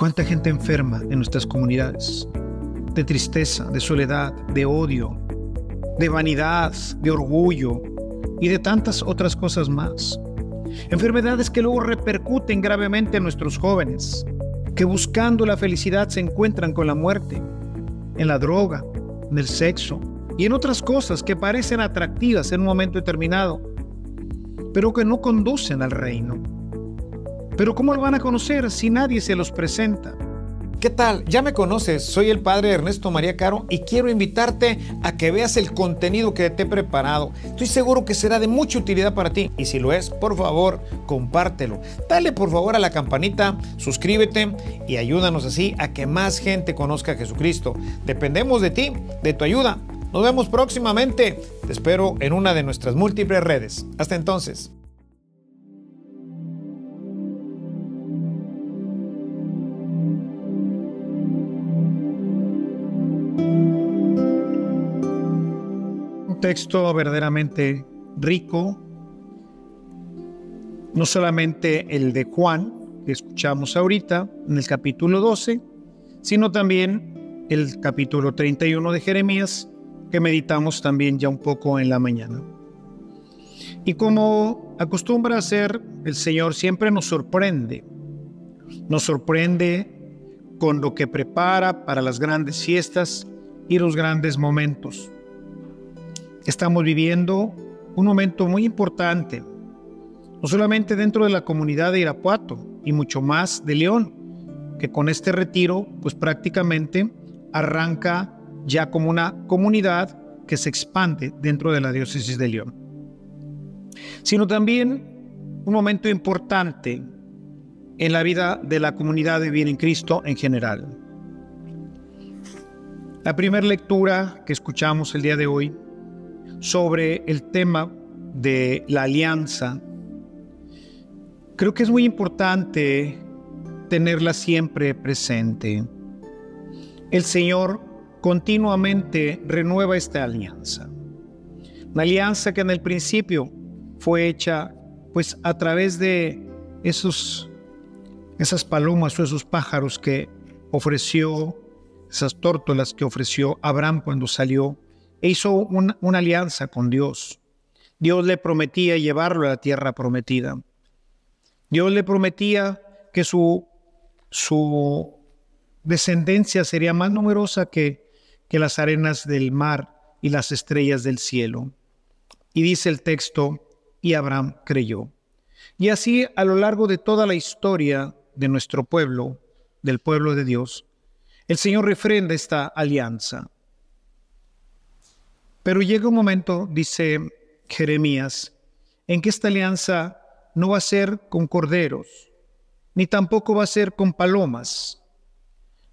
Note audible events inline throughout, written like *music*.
¿Cuánta gente enferma en nuestras comunidades? De tristeza, de soledad, de odio, de vanidad, de orgullo y de tantas otras cosas más. Enfermedades que luego repercuten gravemente en nuestros jóvenes, que buscando la felicidad se encuentran con la muerte, en la droga, en el sexo y en otras cosas que parecen atractivas en un momento determinado, pero que no conducen al reino. Pero ¿cómo lo van a conocer si nadie se los presenta? ¿Qué tal? Ya me conoces, soy el padre Ernesto María Caro y quiero invitarte a que veas el contenido que te he preparado. Estoy seguro que será de mucha utilidad para ti y si lo es, por favor, compártelo. Dale por favor a la campanita, suscríbete y ayúdanos así a que más gente conozca a Jesucristo. Dependemos de ti, de tu ayuda. Nos vemos próximamente. Te espero en una de nuestras múltiples redes. Hasta entonces. texto verdaderamente rico, no solamente el de Juan, que escuchamos ahorita en el capítulo 12, sino también el capítulo 31 de Jeremías, que meditamos también ya un poco en la mañana. Y como acostumbra hacer, el Señor siempre nos sorprende. Nos sorprende con lo que prepara para las grandes fiestas y los grandes momentos estamos viviendo un momento muy importante, no solamente dentro de la comunidad de Irapuato y mucho más de León, que con este retiro pues prácticamente arranca ya como una comunidad que se expande dentro de la diócesis de León, sino también un momento importante en la vida de la comunidad de bien en Cristo en general. La primera lectura que escuchamos el día de hoy sobre el tema de la alianza, creo que es muy importante tenerla siempre presente. El Señor continuamente renueva esta alianza. Una alianza que en el principio fue hecha pues a través de esos, esas palomas o esos pájaros que ofreció, esas tórtolas que ofreció Abraham cuando salió e hizo una alianza con Dios. Dios le prometía llevarlo a la tierra prometida. Dios le prometía que su, descendencia sería más numerosa que, que las arenas del mar y las estrellas del cielo. Y dice el texto, y Abraham creyó. Y así a lo largo de toda la historia de nuestro pueblo, del pueblo de Dios, el Señor refrenda esta alianza. Pero llega un momento, dice Jeremías, en que esta alianza no va a ser con corderos, ni tampoco va a ser con palomas,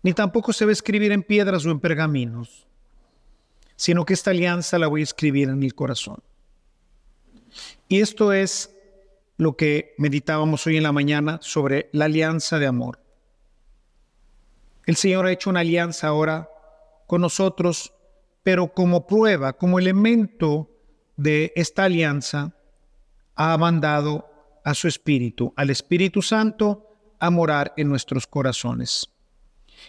ni tampoco se va a escribir en piedras o en pergaminos, sino que esta alianza la voy a escribir en el corazón. Y esto es lo que meditábamos hoy en la mañana sobre la alianza de amor. El Señor ha hecho una alianza ahora con nosotros pero como prueba, como elemento de esta alianza, ha mandado a su Espíritu, al Espíritu Santo, a morar en nuestros corazones.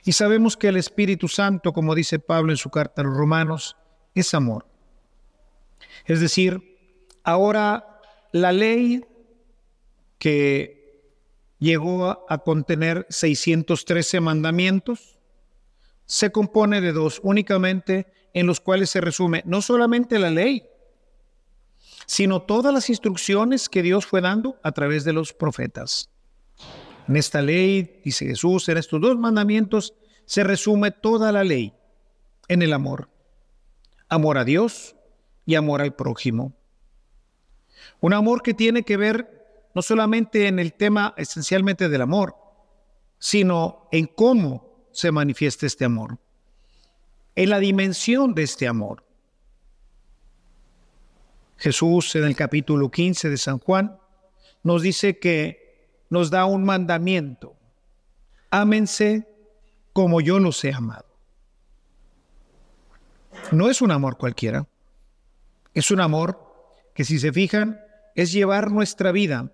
Y sabemos que el Espíritu Santo, como dice Pablo en su carta a los Romanos, es amor. Es decir, ahora la ley que llegó a contener 613 mandamientos se compone de dos, únicamente en los cuales se resume no solamente la ley, sino todas las instrucciones que Dios fue dando a través de los profetas. En esta ley, dice Jesús, en estos dos mandamientos se resume toda la ley en el amor. Amor a Dios y amor al prójimo. Un amor que tiene que ver no solamente en el tema esencialmente del amor, sino en cómo se manifiesta este amor en la dimensión de este amor. Jesús en el capítulo 15 de San Juan nos dice que nos da un mandamiento. Ámense como yo los he amado. No es un amor cualquiera. Es un amor que si se fijan es llevar nuestra vida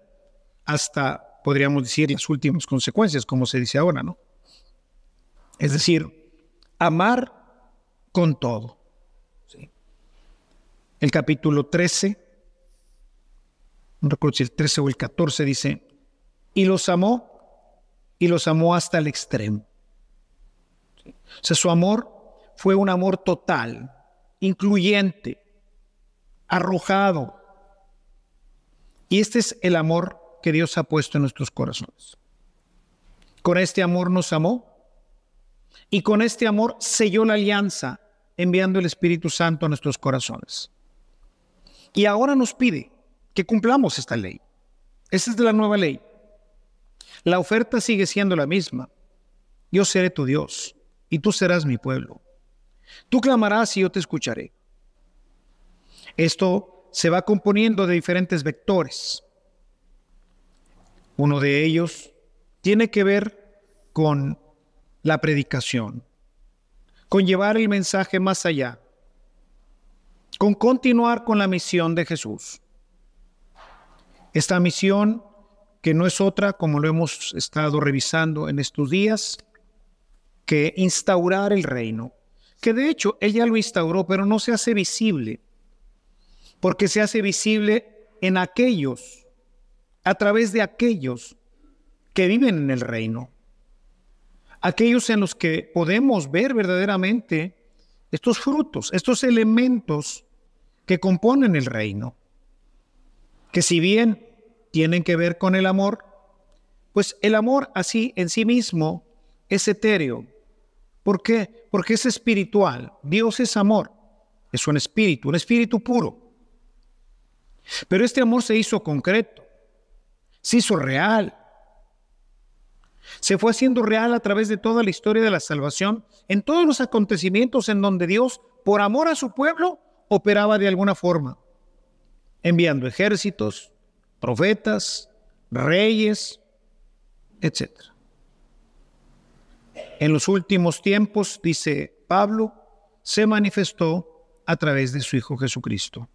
hasta, podríamos decir, las últimas consecuencias, como se dice ahora, ¿no? Es decir, amar con todo. El capítulo 13, no recuerdo si el 13 o el 14 dice, y los amó, y los amó hasta el extremo. O sea, su amor fue un amor total, incluyente, arrojado. Y este es el amor que Dios ha puesto en nuestros corazones. Con este amor nos amó y con este amor selló la alianza enviando el Espíritu Santo a nuestros corazones. Y ahora nos pide que cumplamos esta ley. Esta es de la nueva ley. La oferta sigue siendo la misma. Yo seré tu Dios y tú serás mi pueblo. Tú clamarás y yo te escucharé. Esto se va componiendo de diferentes vectores. Uno de ellos tiene que ver con la predicación con llevar el mensaje más allá, con continuar con la misión de Jesús. Esta misión que no es otra, como lo hemos estado revisando en estos días, que instaurar el reino, que de hecho ella lo instauró, pero no se hace visible, porque se hace visible en aquellos, a través de aquellos que viven en el reino aquellos en los que podemos ver verdaderamente estos frutos, estos elementos que componen el reino, que si bien tienen que ver con el amor, pues el amor así en sí mismo es etéreo. ¿Por qué? Porque es espiritual. Dios es amor. Es un espíritu, un espíritu puro. Pero este amor se hizo concreto, se hizo real, se fue haciendo real a través de toda la historia de la salvación, en todos los acontecimientos en donde Dios, por amor a su pueblo, operaba de alguna forma, enviando ejércitos, profetas, reyes, etc. En los últimos tiempos, dice Pablo, se manifestó a través de su Hijo Jesucristo,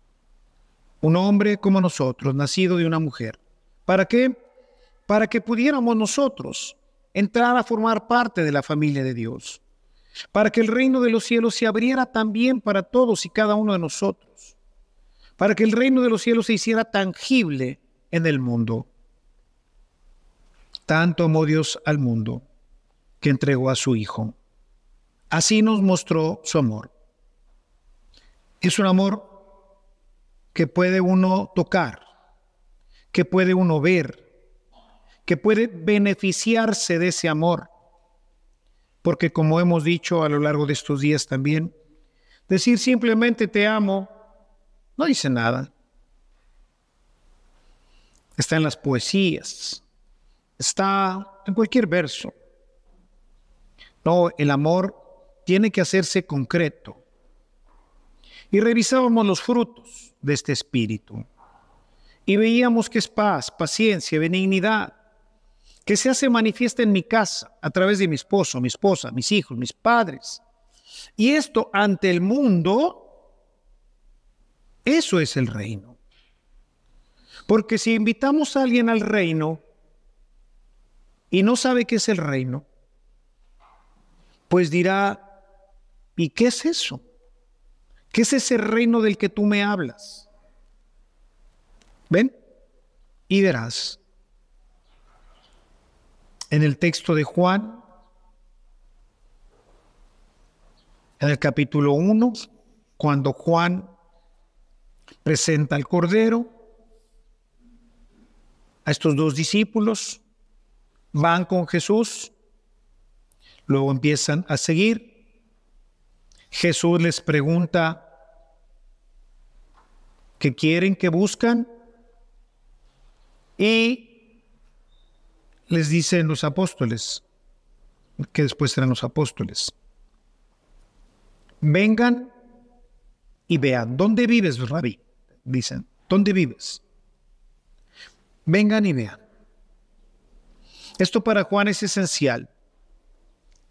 un hombre como nosotros, nacido de una mujer. ¿Para qué? Para que pudiéramos nosotros entrar a formar parte de la familia de Dios, para que el reino de los cielos se abriera también para todos y cada uno de nosotros, para que el reino de los cielos se hiciera tangible en el mundo. Tanto amó Dios al mundo que entregó a su Hijo. Así nos mostró su amor. Es un amor que puede uno tocar, que puede uno ver, que puede beneficiarse de ese amor. Porque como hemos dicho a lo largo de estos días también, decir simplemente te amo no dice nada. Está en las poesías, está en cualquier verso. No, el amor tiene que hacerse concreto. Y revisábamos los frutos de este espíritu. Y veíamos que es paz, paciencia, benignidad, que se hace manifiesta en mi casa, a través de mi esposo, mi esposa, mis hijos, mis padres. Y esto ante el mundo, eso es el reino. Porque si invitamos a alguien al reino y no sabe qué es el reino, pues dirá, ¿y qué es eso? ¿Qué es ese reino del que tú me hablas? ¿Ven? Y verás en el texto de Juan, en el capítulo 1, cuando Juan presenta al Cordero, a estos dos discípulos, van con Jesús, luego empiezan a seguir. Jesús les pregunta, ¿qué quieren, que buscan? Y les dicen los apóstoles, que después serán los apóstoles. Vengan y vean, ¿dónde vives, Rabí? Dicen, ¿dónde vives? Vengan y vean. Esto para Juan es esencial.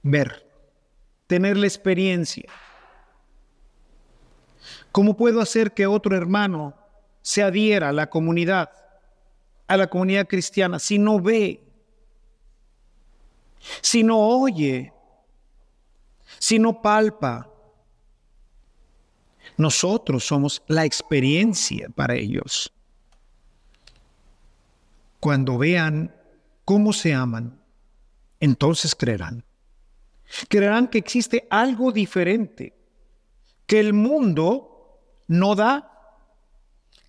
Ver, tener la experiencia. ¿Cómo puedo hacer que otro hermano se adhiera a la comunidad, a la comunidad cristiana, si no ve si no oye, si no palpa. Nosotros somos la experiencia para ellos. Cuando vean cómo se aman, entonces creerán. Creerán que existe algo diferente, que el mundo no da,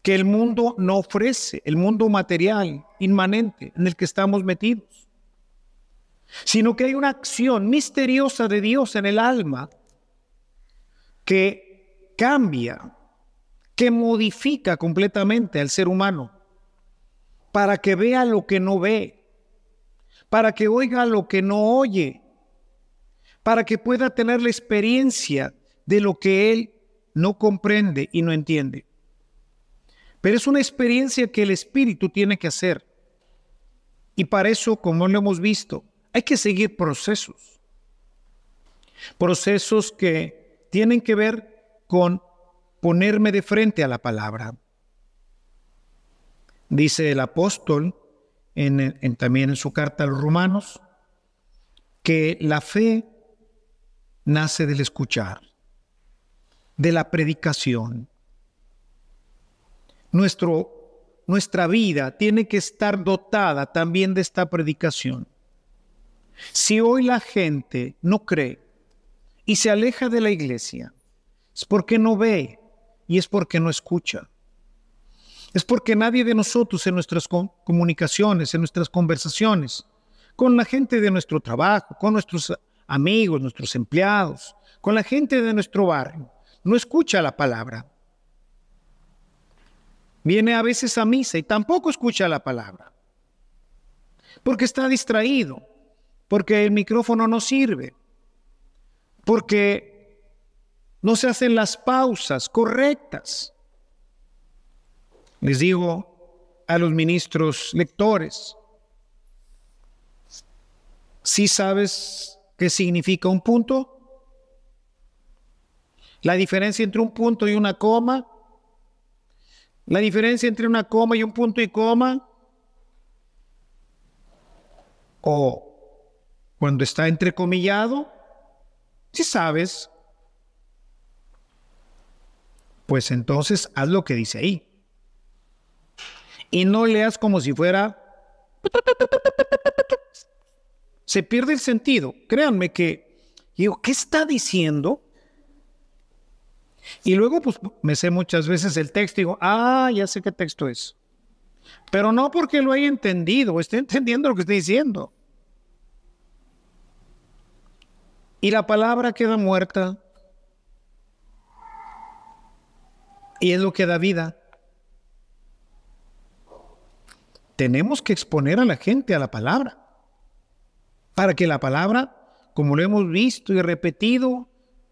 que el mundo no ofrece, el mundo material, inmanente, en el que estamos metidos sino que hay una acción misteriosa de Dios en el alma que cambia, que modifica completamente al ser humano para que vea lo que no ve, para que oiga lo que no oye, para que pueda tener la experiencia de lo que él no comprende y no entiende. Pero es una experiencia que el espíritu tiene que hacer. Y para eso, como lo hemos visto, hay que seguir procesos. Procesos que tienen que ver con ponerme de frente a la palabra. Dice el apóstol en, también en su carta a los romanos que la fe nace del escuchar, de la predicación. nuestra vida tiene que estar dotada también de esta predicación. Si hoy la gente no cree y se aleja de la iglesia, es porque no ve y es porque no escucha. Es porque nadie de nosotros en nuestras comunicaciones, en nuestras conversaciones, con la gente de nuestro trabajo, con nuestros amigos, nuestros empleados, con la gente de nuestro barrio, no escucha la palabra. Viene a veces a misa y tampoco escucha la palabra. Porque está distraído, porque el micrófono no sirve, porque no se hacen las pausas correctas. Les digo a los ministros lectores, si ¿sí sabes qué significa un punto, la diferencia entre un punto y una coma, la diferencia entre una coma y un punto y coma, o cuando está entrecomillado, si sabes, pues entonces haz lo que dice ahí. Y no leas como si fuera... Se pierde el sentido. Créanme que, digo, ¿qué está diciendo? Y luego, pues, me sé muchas veces el texto y digo, ah, ya sé qué texto es. Pero no porque lo haya entendido, esté *laughs* entendiendo lo que está diciendo. Y la palabra queda muerta y es lo que da vida. Tenemos que exponer a la gente a la palabra para que la palabra, como lo hemos visto y repetido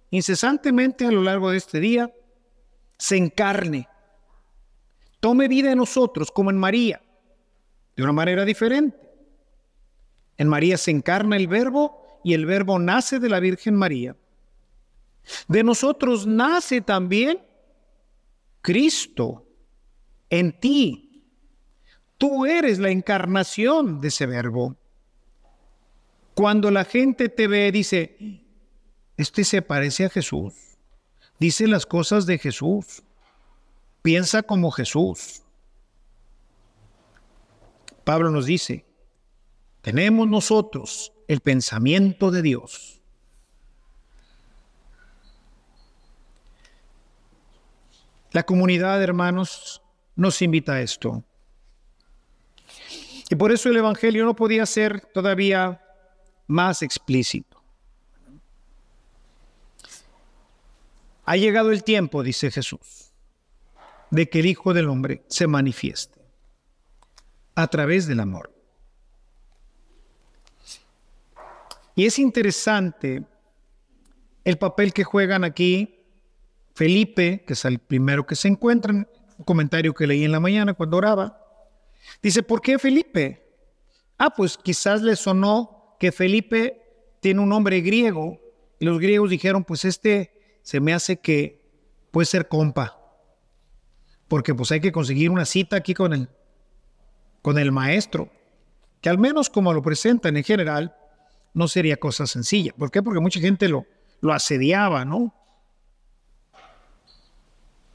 incesantemente a lo largo de este día, se encarne, tome vida en nosotros como en María, de una manera diferente. En María se encarna el verbo y el verbo nace de la Virgen María. De nosotros nace también Cristo en ti. Tú eres la encarnación de ese verbo. Cuando la gente te ve, dice, este se parece a Jesús, dice las cosas de Jesús, piensa como Jesús. Pablo nos dice, tenemos nosotros el pensamiento de Dios. La comunidad, hermanos, nos invita a esto. Y por eso el Evangelio no podía ser todavía más explícito. Ha llegado el tiempo, dice Jesús, de que el Hijo del Hombre se manifieste a través del amor. Y es interesante el papel que juegan aquí Felipe, que es el primero que se encuentra, un comentario que leí en la mañana cuando oraba. Dice, ¿por qué Felipe? Ah, pues quizás le sonó que Felipe tiene un nombre griego. Y los griegos dijeron, pues este se me hace que puede ser compa. Porque pues hay que conseguir una cita aquí con el, con el maestro. Que al menos como lo presentan en general, no sería cosa sencilla. ¿Por qué? Porque mucha gente lo, lo asediaba, ¿no?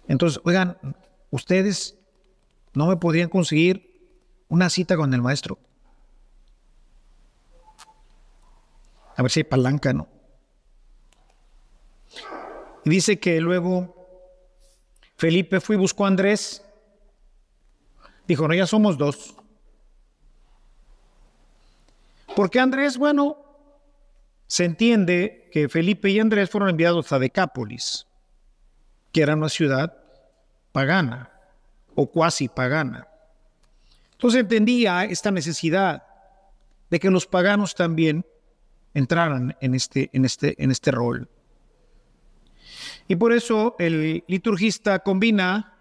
Entonces, oigan, ustedes no me podrían conseguir una cita con el maestro. A ver si hay palanca, ¿no? dice que luego Felipe fue y buscó a Andrés. Dijo, no, ya somos dos. Porque Andrés, bueno, se entiende que Felipe y Andrés fueron enviados a Decápolis, que era una ciudad pagana o cuasi pagana. Entonces entendía esta necesidad de que los paganos también entraran en este, en este, en este rol. Y por eso el liturgista combina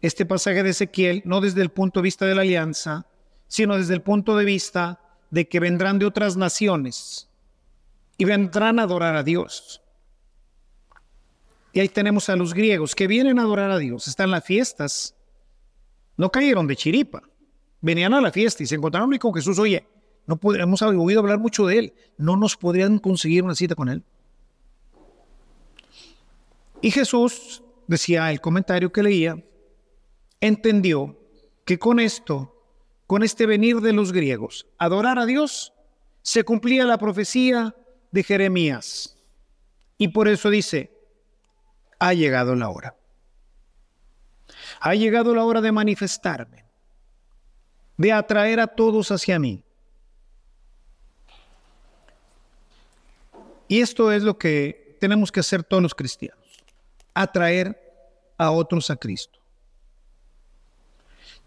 este pasaje de Ezequiel no desde el punto de vista de la alianza, sino desde el punto de vista de que vendrán de otras naciones y vendrán a adorar a Dios. Y ahí tenemos a los griegos que vienen a adorar a Dios, están las fiestas, no cayeron de chiripa, venían a la fiesta y se encontraron con Jesús, oye, no haber oído hablar mucho de él, no nos podrían conseguir una cita con él. Y Jesús, decía el comentario que leía, entendió que con esto con este venir de los griegos, adorar a Dios, se cumplía la profecía de Jeremías. Y por eso dice, ha llegado la hora. Ha llegado la hora de manifestarme, de atraer a todos hacia mí. Y esto es lo que tenemos que hacer todos los cristianos, atraer a otros a Cristo.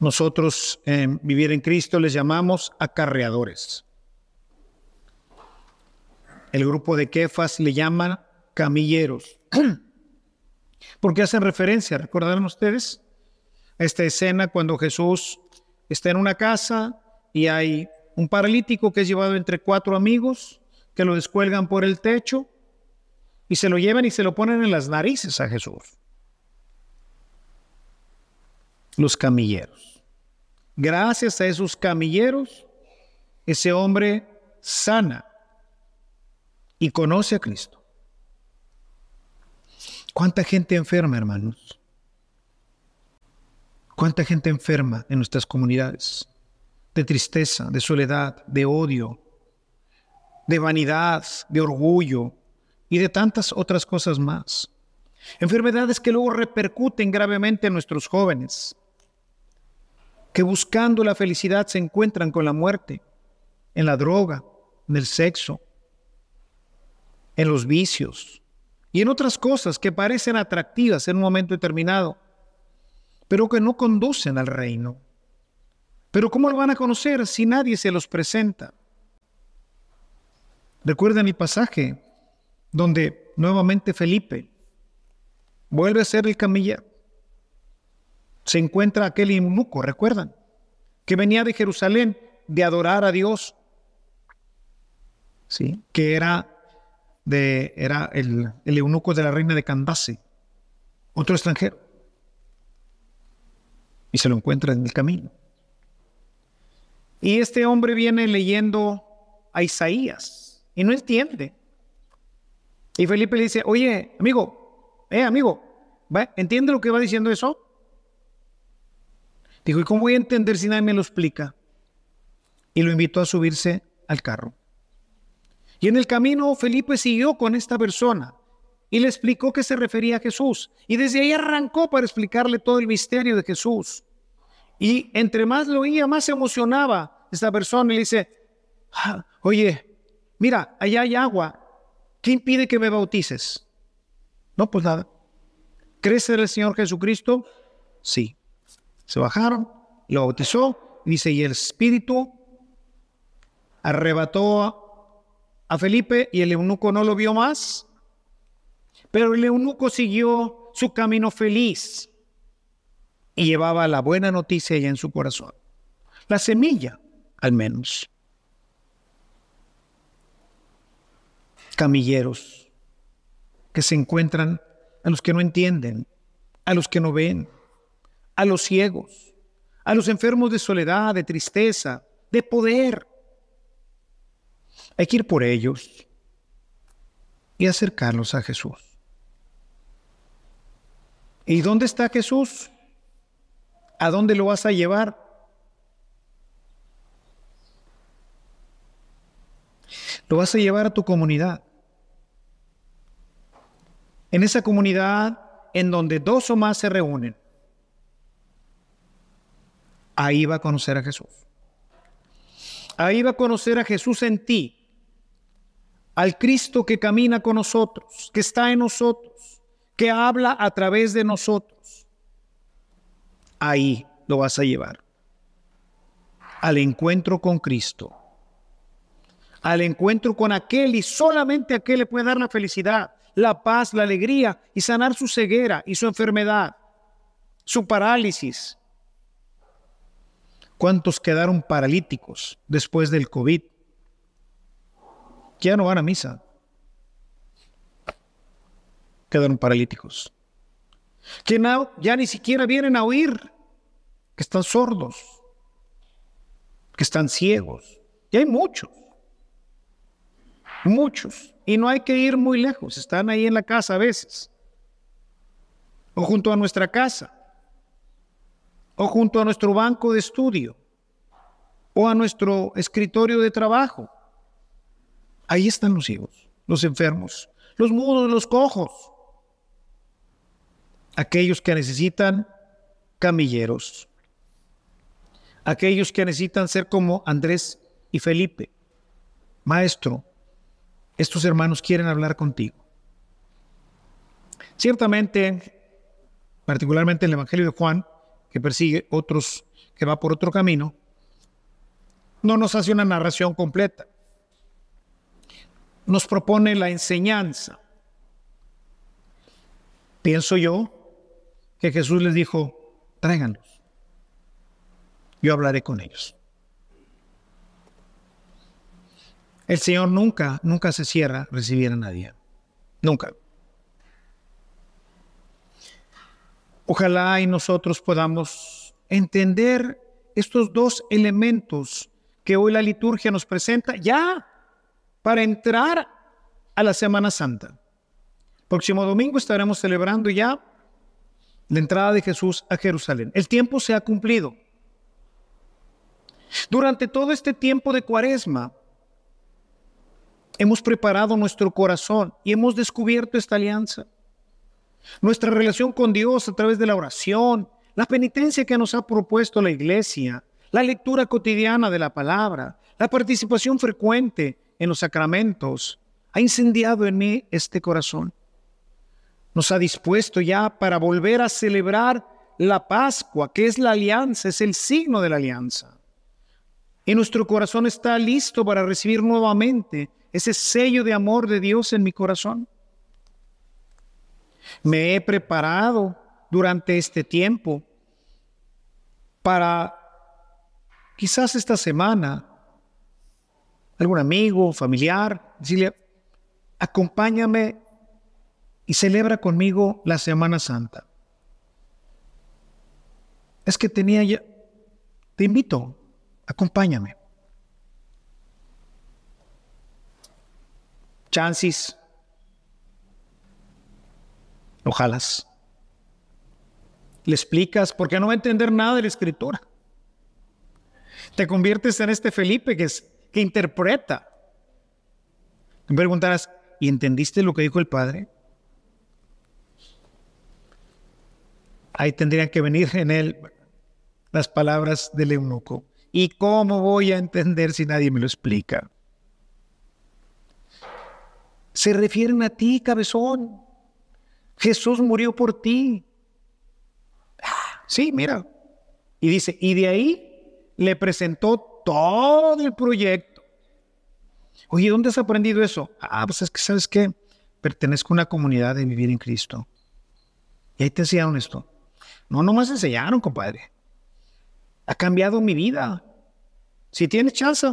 Nosotros en eh, vivir en Cristo les llamamos acarreadores. El grupo de Kefas le llaman camilleros. *clears throat* Porque hacen referencia, ¿Recuerdan ustedes, a esta escena cuando Jesús está en una casa y hay un paralítico que es llevado entre cuatro amigos que lo descuelgan por el techo y se lo llevan y se lo ponen en las narices a Jesús. Los camilleros. Gracias a esos camilleros, ese hombre sana y conoce a Cristo. ¿Cuánta gente enferma, hermanos? ¿Cuánta gente enferma en nuestras comunidades? De tristeza, de soledad, de odio, de vanidad, de orgullo y de tantas otras cosas más. Enfermedades que luego repercuten gravemente en nuestros jóvenes, que buscando la felicidad se encuentran con la muerte, en la droga, en el sexo, en los vicios y en otras cosas que parecen atractivas en un momento determinado, pero que no conducen al reino. Pero ¿cómo lo van a conocer si nadie se los presenta? Recuerden el pasaje donde nuevamente Felipe vuelve a ser el camilla, se encuentra aquel eunuco, recuerdan, que venía de Jerusalén de adorar a Dios, ¿sí? que era, de, era el, eunuco de la reina de Candace, otro extranjero, y se lo encuentra en el camino. Y este hombre viene leyendo a Isaías y no entiende. Y Felipe le dice, oye, amigo, eh, amigo, ¿entiende lo que va diciendo eso? Dijo, ¿y cómo voy a entender si nadie me lo explica? Y lo invitó a subirse al carro. Y en el camino Felipe siguió con esta persona y le explicó que se refería a Jesús. Y desde ahí arrancó para explicarle todo el misterio de Jesús. Y entre más lo oía, más se emocionaba esta persona y le dice, ah, oye, mira, allá hay agua. ¿Qué impide que me bautices? No, pues nada. ¿Crees en el Señor Jesucristo? Sí. Se bajaron, lo bautizó, dice, y el espíritu arrebató a Felipe y el eunuco no lo vio más, pero el eunuco siguió su camino feliz y llevaba la buena noticia ya en su corazón. La semilla, al menos. Camilleros que se encuentran a los que no entienden, a los que no ven, a los ciegos, a los enfermos de soledad, de tristeza, de poder. Hay que ir por ellos y acercarlos a Jesús. ¿Y dónde está Jesús? ¿A dónde lo vas a llevar? Lo vas a llevar a tu comunidad. En esa comunidad en donde dos o más se reúnen ahí va a conocer a Jesús. Ahí va a conocer a Jesús en ti, al Cristo que camina con nosotros, que está en nosotros, que habla a través de nosotros. Ahí lo vas a llevar, al encuentro con Cristo, al encuentro con aquel y solamente aquel le puede dar la felicidad, la paz, la alegría y sanar su ceguera y su enfermedad, su parálisis, ¿Cuántos quedaron paralíticos después del COVID? Ya no van a misa. Quedaron paralíticos. Que no, ya ni siquiera vienen a oír. Que están sordos. Que están ciegos. Y hay muchos. Muchos. Y no hay que ir muy lejos. Están ahí en la casa a veces. O junto a nuestra casa o junto a nuestro banco de estudio o a nuestro escritorio de trabajo. Ahí están los hijos, los enfermos, los mudos, los cojos, aquellos que necesitan camilleros, aquellos que necesitan ser como Andrés y Felipe. Maestro, estos hermanos quieren hablar contigo. Ciertamente, particularmente en el Evangelio de Juan, que persigue otros, que va por otro camino, no nos hace una narración completa. Nos propone la enseñanza. Pienso yo que Jesús les dijo, tráiganlos. Yo hablaré con ellos. El Señor nunca, nunca se cierra recibir a nadie. Nunca. Ojalá y nosotros podamos entender estos dos elementos que hoy la liturgia nos presenta ya para entrar a la Semana Santa. Próximo domingo estaremos celebrando ya la entrada de Jesús a Jerusalén. El tiempo se ha cumplido. Durante todo este tiempo de cuaresma, hemos preparado nuestro corazón y hemos descubierto esta alianza nuestra relación con Dios a través de la oración, la penitencia que nos ha propuesto la iglesia, la lectura cotidiana de la palabra, la participación frecuente en los sacramentos, ha incendiado en mí este corazón. Nos ha dispuesto ya para volver a celebrar la Pascua, que es la alianza, es el signo de la alianza. Y nuestro corazón está listo para recibir nuevamente ese sello de amor de Dios en mi corazón. Me he preparado durante este tiempo para quizás esta semana algún amigo, familiar, decirle, acompáñame y celebra conmigo la Semana Santa. Es que tenía ya, te invito, acompáñame. Chances ojalá Le explicas porque no va a entender nada de la escritura. Te conviertes en este Felipe que, es, que interpreta. Me preguntarás, ¿y entendiste lo que dijo el Padre? Ahí tendrían que venir en él las palabras del eunuco. ¿Y cómo voy a entender si nadie me lo explica? Se refieren a ti, cabezón. Jesús murió por ti. Ah, sí, mira. Y dice, y de ahí le presentó todo el proyecto. Oye, ¿dónde has aprendido eso? Ah, pues es que, ¿sabes qué? Pertenezco a una comunidad de vivir en Cristo. Y ahí te enseñaron esto. No, no más enseñaron, compadre. Ha cambiado mi vida. Si tienes chance,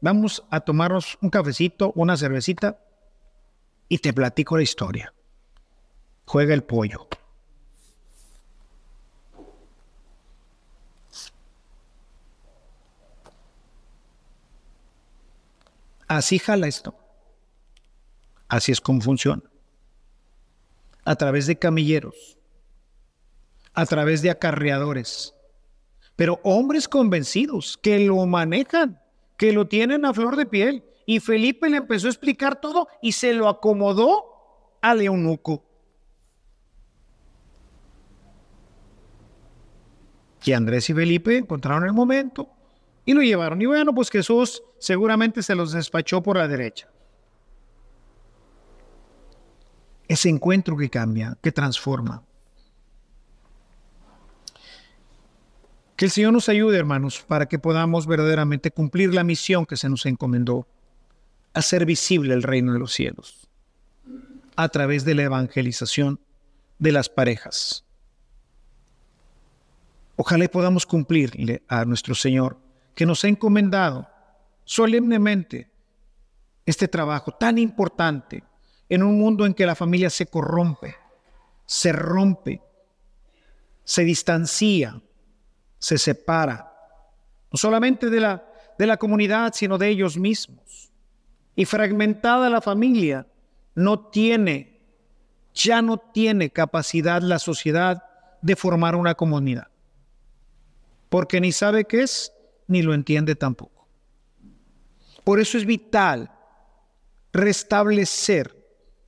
vamos a tomarnos un cafecito, una cervecita y te platico la historia juega el pollo. Así jala esto. Así es como funciona. A través de camilleros, a través de acarreadores, pero hombres convencidos que lo manejan, que lo tienen a flor de piel. Y Felipe le empezó a explicar todo y se lo acomodó a eunuco. Andrés y Felipe encontraron el momento y lo llevaron. Y bueno, pues Jesús seguramente se los despachó por la derecha. Ese encuentro que cambia, que transforma. Que el Señor nos ayude, hermanos, para que podamos verdaderamente cumplir la misión que se nos encomendó, hacer visible el reino de los cielos a través de la evangelización de las parejas. Ojalá podamos cumplirle a nuestro Señor, que nos ha encomendado solemnemente este trabajo tan importante en un mundo en que la familia se corrompe, se rompe, se distancia, se separa, no solamente de la, de la comunidad, sino de ellos mismos. Y fragmentada la familia, no tiene, ya no tiene capacidad la sociedad de formar una comunidad porque ni sabe qué es, ni lo entiende tampoco. Por eso es vital restablecer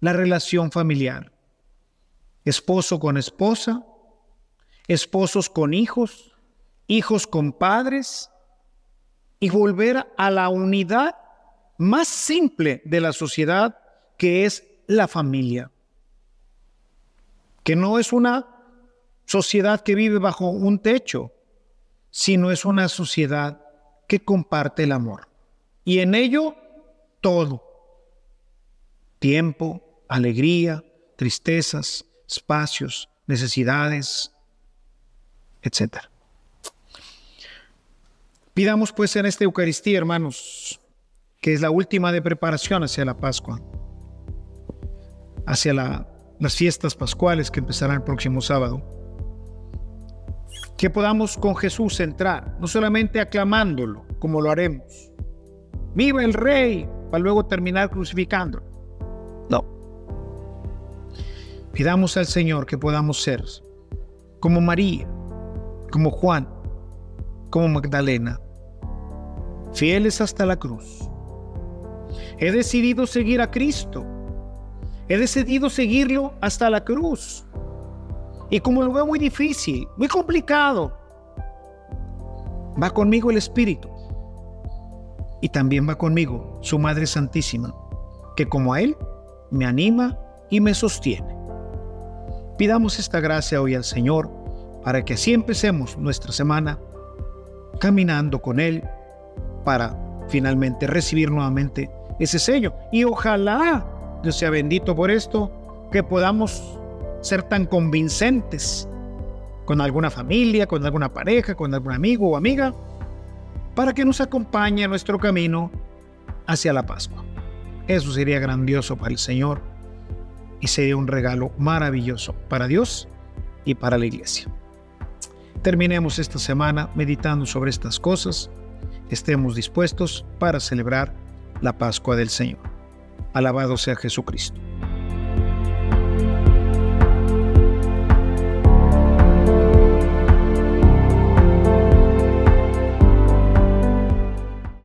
la relación familiar. Esposo con esposa, esposos con hijos, hijos con padres, y volver a la unidad más simple de la sociedad, que es la familia. Que no es una sociedad que vive bajo un techo, sino es una sociedad que comparte el amor. Y en ello todo. Tiempo, alegría, tristezas, espacios, necesidades, etc. Pidamos pues en esta Eucaristía, hermanos, que es la última de preparación hacia la Pascua, hacia las fiestas pascuales que empezarán el próximo sábado que podamos con Jesús entrar, no solamente aclamándolo, como lo haremos. Viva el rey, para luego terminar crucificándolo. No. Pidamos al Señor que podamos ser como María, como Juan, como Magdalena, fieles hasta la cruz. He decidido seguir a Cristo. He decidido seguirlo hasta la cruz y como lo veo muy difícil, muy complicado. Va conmigo el Espíritu y también va conmigo su Madre Santísima, que como a Él me anima y me sostiene. Pidamos esta gracia hoy al Señor para que así empecemos nuestra semana caminando con Él para finalmente recibir nuevamente ese sello. Y ojalá, Dios sea bendito por esto, que podamos ser tan convincentes con alguna familia, con alguna pareja, con algún amigo o amiga, para que nos acompañe en nuestro camino hacia la Pascua. Eso sería grandioso para el Señor y sería un regalo maravilloso para Dios y para la iglesia. Terminemos esta semana meditando sobre estas cosas. Estemos dispuestos para celebrar la Pascua del Señor. Alabado sea Jesucristo.